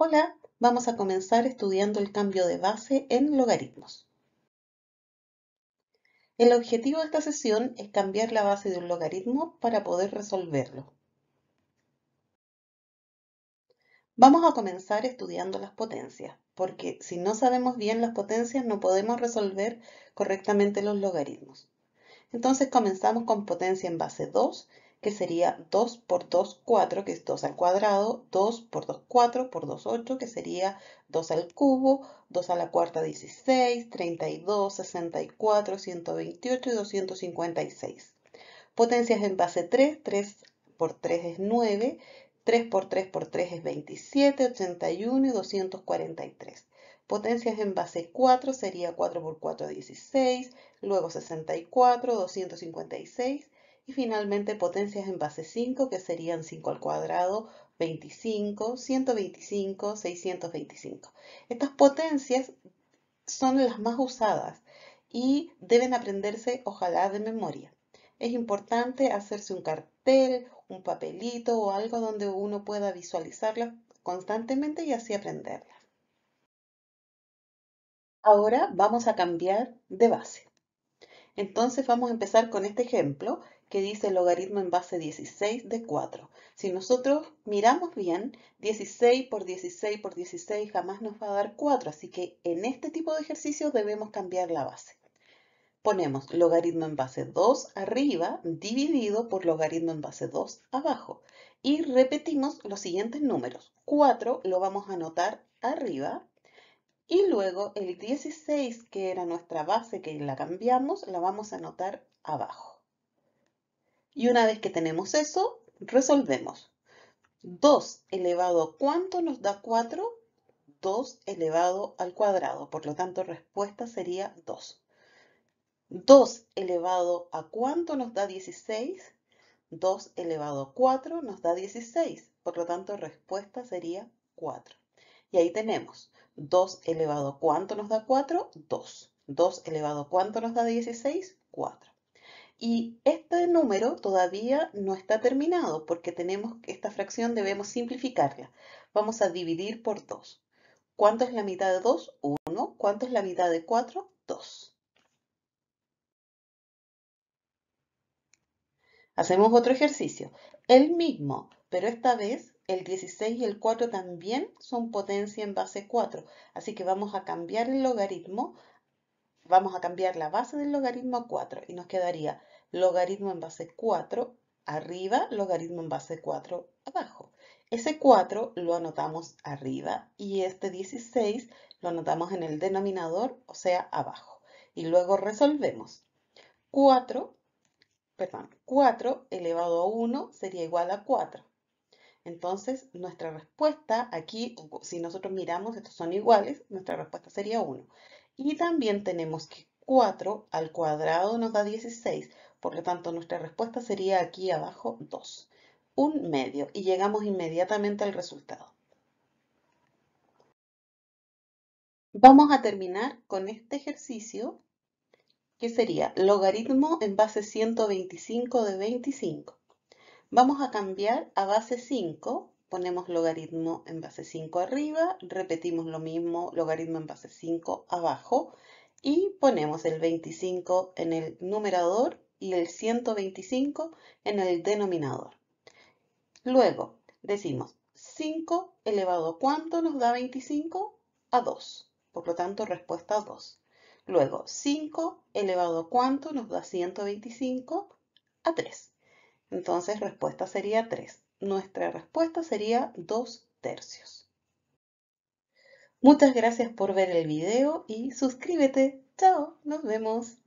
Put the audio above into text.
Hola, vamos a comenzar estudiando el cambio de base en logaritmos. El objetivo de esta sesión es cambiar la base de un logaritmo para poder resolverlo. Vamos a comenzar estudiando las potencias, porque si no sabemos bien las potencias no podemos resolver correctamente los logaritmos. Entonces comenzamos con potencia en base 2 que sería 2 por 2, 4, que es 2 al cuadrado, 2 por 2, 4, por 2, 8, que sería 2 al cubo, 2 a la cuarta, 16, 32, 64, 128 y 256. Potencias en base 3, 3 por 3 es 9, 3 por 3 por 3 es 27, 81 y 243. Potencias en base 4 sería 4 por 4, 16, luego 64, 256 y finalmente potencias en base 5 que serían 5 al cuadrado, 25, 125, 625. Estas potencias son las más usadas y deben aprenderse ojalá de memoria. Es importante hacerse un cartel, un papelito o algo donde uno pueda visualizarlas constantemente y así aprenderlas. Ahora vamos a cambiar de base. Entonces vamos a empezar con este ejemplo que dice logaritmo en base 16 de 4. Si nosotros miramos bien, 16 por 16 por 16 jamás nos va a dar 4, así que en este tipo de ejercicio debemos cambiar la base. Ponemos logaritmo en base 2 arriba dividido por logaritmo en base 2 abajo. Y repetimos los siguientes números. 4 lo vamos a anotar arriba y luego el 16, que era nuestra base que la cambiamos, la vamos a anotar abajo. Y una vez que tenemos eso, resolvemos. 2 elevado a cuánto nos da 4? 2 elevado al cuadrado. Por lo tanto, respuesta sería 2. 2 elevado a cuánto nos da 16? 2 elevado a 4 nos da 16. Por lo tanto, respuesta sería 4. Y ahí tenemos 2 elevado a cuánto nos da 4? 2. 2 elevado a cuánto nos da 16? 4. Y este número todavía no está terminado porque tenemos esta fracción debemos simplificarla. Vamos a dividir por 2. ¿Cuánto es la mitad de 2? 1. ¿Cuánto es la mitad de 4? 2. Hacemos otro ejercicio. El mismo, pero esta vez el 16 y el 4 también son potencia en base 4. Así que vamos a cambiar el logaritmo Vamos a cambiar la base del logaritmo a 4 y nos quedaría logaritmo en base 4 arriba, logaritmo en base 4 abajo. Ese 4 lo anotamos arriba y este 16 lo anotamos en el denominador, o sea, abajo. Y luego resolvemos. 4, perdón, 4 elevado a 1 sería igual a 4. Entonces, nuestra respuesta aquí, si nosotros miramos, estos son iguales, nuestra respuesta sería 1. Y también tenemos que 4 al cuadrado nos da 16. Por lo tanto, nuestra respuesta sería aquí abajo 2. Un medio. Y llegamos inmediatamente al resultado. Vamos a terminar con este ejercicio que sería logaritmo en base 125 de 25. Vamos a cambiar a base 5 ponemos logaritmo en base 5 arriba, repetimos lo mismo, logaritmo en base 5 abajo y ponemos el 25 en el numerador y el 125 en el denominador. Luego decimos 5 elevado cuánto nos da 25? A 2. Por lo tanto, respuesta 2. Luego 5 elevado cuánto nos da 125? A 3. Entonces, respuesta sería 3. Nuestra respuesta sería 2 tercios. Muchas gracias por ver el video y suscríbete. Chao, nos vemos.